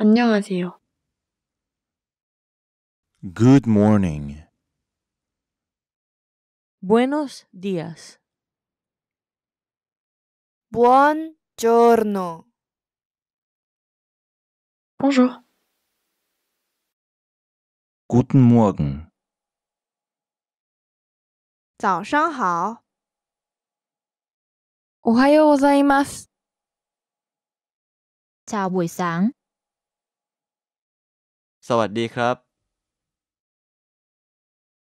안녕하세요. Good morning. Buenos días. Buon giorno. Bonjour. Guten Morgen. 早上好。おはようございます。chào buổi sáng. สวัสดีครับ